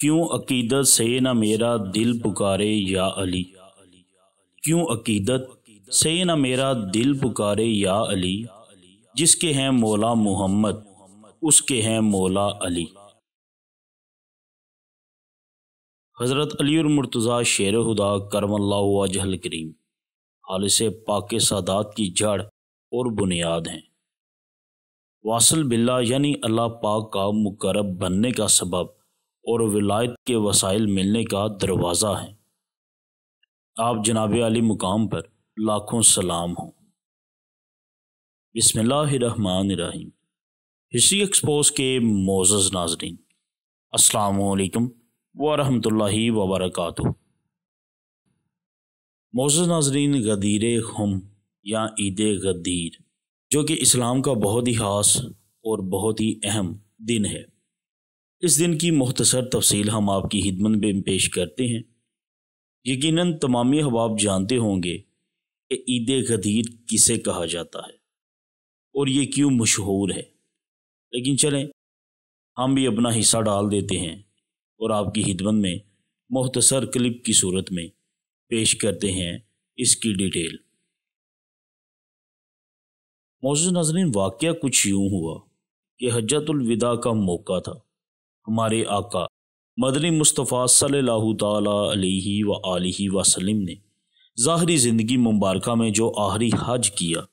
क्यों अकीदत से न मेरा दिल पुकारे या अली क्यों अकीदत से न मेरा दिल पुकारे या अली जिसके हैं मौला मोहम्मद उसके हैं मौला अली हज़रत अली मुर्तज़ा शेर हुदा करमल्ला जहल करीम से पाक सादात की जड़ और बुनियाद हैं वासल बिल्ला यानी अल्लाह पाक का मुकरब बनने का सबब और विलायत के वसाइल मिलने का दरवाज़ा है आप जनाब अली मुकाम पर लाखों सलाम हों बसमीम हिस्ट्री एक्सपोज के मोज़ नाजरीन असलकम वरहमल वबरक मोज़ नाजरीन गदीर हम या ईद गदीर जो कि इस्लाम का बहुत ही खास और बहुत ही अहम दिन है इस दिन की मुख्तसर तफसील हम आपकी हिदमत में पेश करते हैं यकीनन तमामी हवाब जानते होंगे कि ईद गदीर किसे कहा जाता है और ये क्यों मशहूर है लेकिन चलें हम भी अपना हिस्सा डाल देते हैं और आपकी हिदमत में मुख्तसर क्लिप की सूरत में पेश करते हैं इसकी डिटेल मौजूद नजरिन वाक़ कुछ यूँ हुआ कि हजतुलविदा का मौका था हमारे आका मदनी मुस्तफ़ा सल्लल्लाहु अलैहि व आलिहि ने ज़ाहरी ज़िंदगी मुबारक में जो आहरी हज किया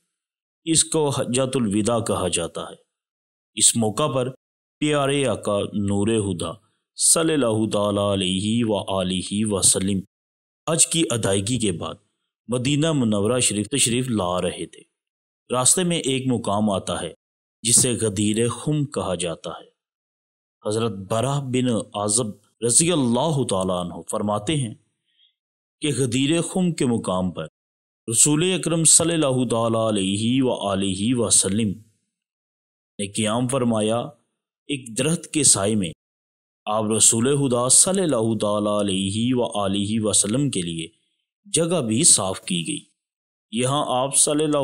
इसको हजतुलविदा कहा जाता है इस मौका पर प्यारे आका नूर हुदा सल्लल्लाहु अलैहि व आलिहि हज की अदायगी के बाद मदीना मुनवरा शरीफ तशरीफ ला रहे थे रास्ते में एक मुकाम आता है जिसे गदीर खुम कहा जाता है हज़रत बरा बिन आज़ब रजी अल्लाह तु फरमाते हैं कि गदीर खुम के मुकाम पर रसूल अक्रम सल्ला वसलम ने क्याम फरमाया एक दरख्त के साय में आप रसूल हदा सल्ला वही वसलम के लिए जगह भी साफ़ की गई यहाँ आप सल्ला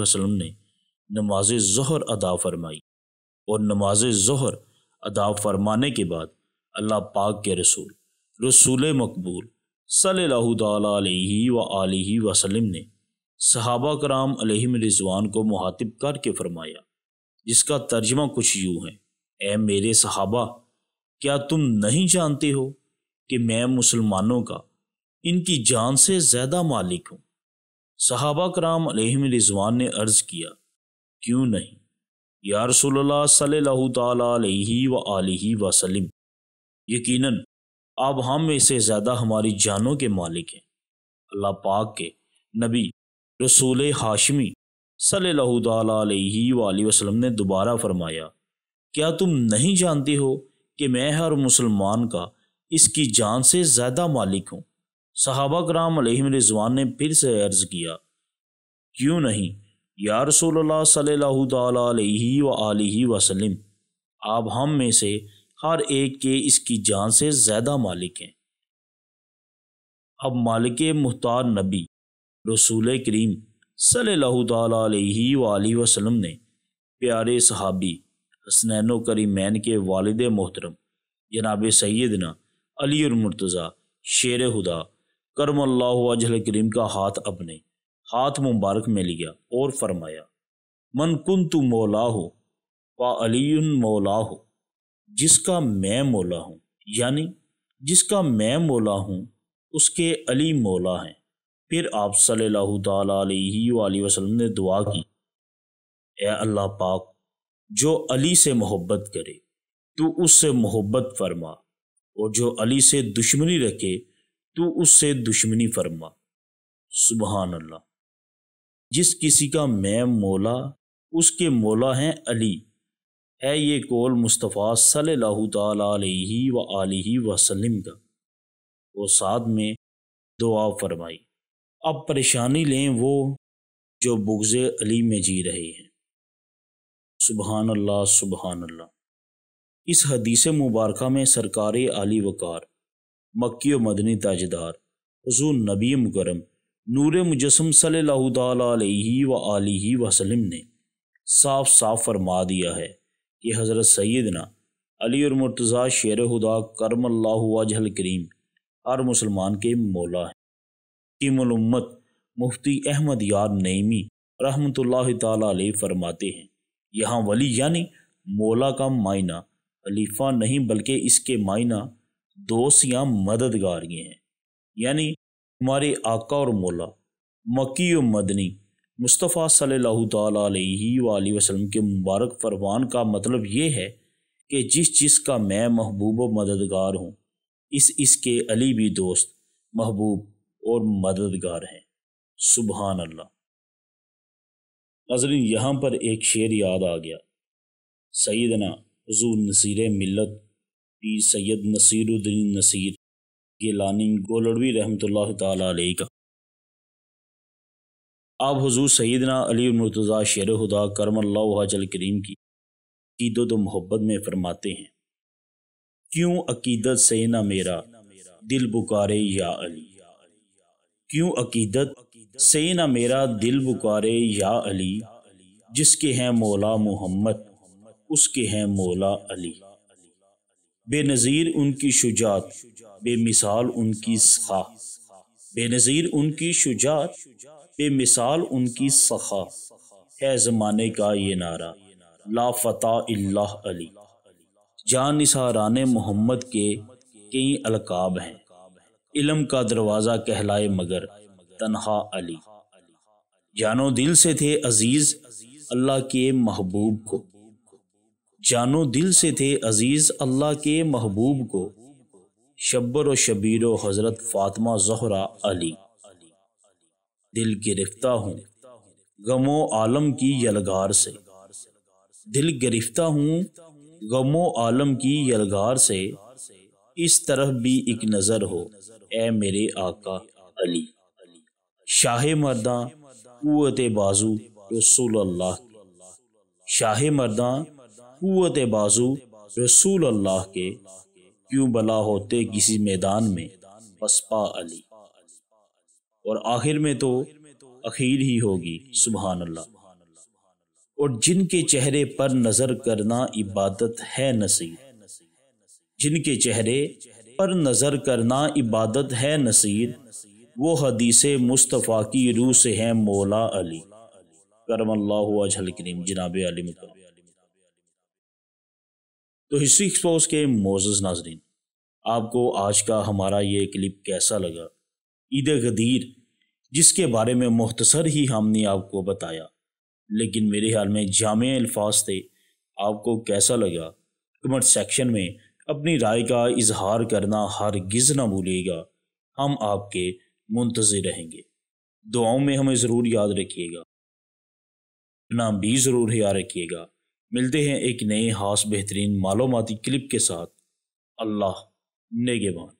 वसलम ने नमाज जहर अदा फरमाई और नमाज जहर अदा फरमाने के बाद अल्लाह पाक के रसूल रसूल मकबूल सल व वसलम ने सहाबा कराम रिजवान को मुहातिब करके फरमाया जिसका तर्जमा कुछ यूँ है ए मेरे सहाबा क्या तुम नहीं जानते हो कि मैं मुसलमानों का इनकी जान से ज़्यादा मालिक हूँ सहाबा कराम रिजवान ने अर्ज़ किया क्यों नहीं या रसोल्ला सल्लल्लाहु अलैहि व आलिहि यकीनन हम इसे ज़्यादा हमारी जानों के मालिक हैं अल्लाह पाक के नबी रसूल हाशमी सल्लल्लाहु अलैहि व वसल्लम ने दोबारा फरमाया क्या तुम नहीं जानते हो कि मैं हर मुसलमान का इसकी जान से ज़्यादा मालिक हूँ सहाबा कराम रिजवान ने फिर से अर्ज़ किया क्यों नहीं या रसूल सल्लल्लाहु अलैहि व आलिहि वसल्लम आप हम में से हर एक के इसकी जान से ज़्यादा मालिक हैं अब मालिक मुख्तार नबी रसूल करीम सल्लल्लाहु अलैहि व आलिहि वसल्लम ने प्यारे सहाबी हसनैन करीमैन के वालद मोहतरम जनाब सैदना अली मुर्तज़ा शेर हुदा करम अल्लाह अजल करीम का हाथ अपने हाथ मुबारक में लिया और फरमाया मन कुन तु मौला हो व मौला हो जिसका मैं मौला हूँ यानी जिसका मैं मौला हूँ उसके अली मौला हैं फिर आप सल्लल्लाहु अलैहि वसल्लम ने दुआ की ए अल्लाह पाक जो अली से मोहब्बत करे तू उससे मोहब्बत फरमा और जो अली से दुश्मनी रखे तू उससे दुश्मनी फरमा सुबहान अल्लाह जिस किसी का मैं मौला उसके मौला हैं अली है ये कौल मुस्तफ़ा सल्लल्लाहु अलैहि व आलिहि वसल्लम का वो साथ में दुआ फरमाई अब परेशानी लें वो जो बुगज़ अली में जी रहे हैं सुबहानल्ला अल्लाह अल्लाह इस हदीस मुबारक में सरकारी आली वकार मक्की व मदनी ताजदार हजूर नबी मुकरम नूर मुजस्म सल वसलम ने साफ साफ फरमा दिया है कि हज़रत सैदना अली और मुर्तज़ा शेर हदा करम अल्लाजल करीम हर मुसलमान के मौला है किमलम्मत मुफ्ती अहमद यार नईमी रहमत ताली फरमाते हैं यहाँ वली यानी मौला का मायना खलीफा नहीं बल्कि इसके मायना दोस्त या मददगार ये हैं यानी हमारे आका और मौला मकी व मदनी मुस्तफ़ा सल्लल्लाहु अलैहि वसल्लम के मुबारक फरमान का मतलब ये है कि जिस जिस का मैं महबूब व मददगार हूँ इस इसके अली भी दोस्त महबूब और मददगार हैं सुबहान अल्लाह नजरिन यहाँ पर एक शेर याद आ गया सैदना हजूर नसीर मिलत पी सैद नसीरुद्दीन नसीर गिलानी गोलड़वी रहमत लाई का आप हजूर सईदना अली मुर्तज़ा शेर हदा करम अल्लाजल करीम की अकीदत मोहब्बत में फरमाते हैं क्यों अकीदत से ना मेरा दिल बुकारे या अली क्यों अकीदत से ना मेरा दिल बुकारे या अली जिसके हैं मौला मोहम्मद उसके हैं मौला अली बेनज़ीर उनकी शुजात बेमिसाल उनकी सखा बेनज़ीर उनकी शुजात बेमिसाल उनकी सखा है ज़माने का ये नारा ला फ़ता अली जान निसारान मोहम्मद के कई अलकाब हैं इलम का दरवाज़ा कहलाए मगर तनहा अली जानो दिल से थे अजीज़ अल्लाह के महबूब को जानो दिल से थे अजीज़ अल्लाह के महबूब को शब्बर और शबीर व हज़रत फ़ातिमा जहरा अली दिल गिरफ्ता हूँ गमो आलम की यलगार से दिल गिरफ्ता हूँ गमो आलम की यलगार से इस तरफ भी एक नज़र हो ए मेरे आका अली शाह मर्दा कुत बाजू रसूल अल्लाह शाह मर्दा कुत बाजू रसूल अल्लाह के क्यों भला होते किसी मैदान में पसपा अली और आखिर में तो अखीर ही होगी सुबहान अल्लाह और जिनके चेहरे पर नज़र करना इबादत है नसीर जिनके चेहरे पर नज़र करना इबादत है नसीर वो हदीस मुस्तफ़ा की रूह से है मौला अली करम अल्लाह जनाब अली मुकर तो हिस्ट्री एक्सपोज के मोजस नाजरीन आपको आज का हमारा ये क्लिप कैसा लगा ईद गदीर जिसके बारे में मुख्तसर ही हमने आपको बताया लेकिन मेरे ख्याल में जाम अल्फाज थे आपको कैसा लगा कमेंट सेक्शन में अपनी राय का इजहार करना हर गिज़ ना भूलिएगा हम आपके मुंतज़र रहेंगे दुआओं में हमें ज़रूर याद रखिएगा अपना भी ज़रूर याद रखिएगा मिलते हैं एक नए हास बेहतरीन मालूमती क्लिप के साथ अल्लाह नेगेबान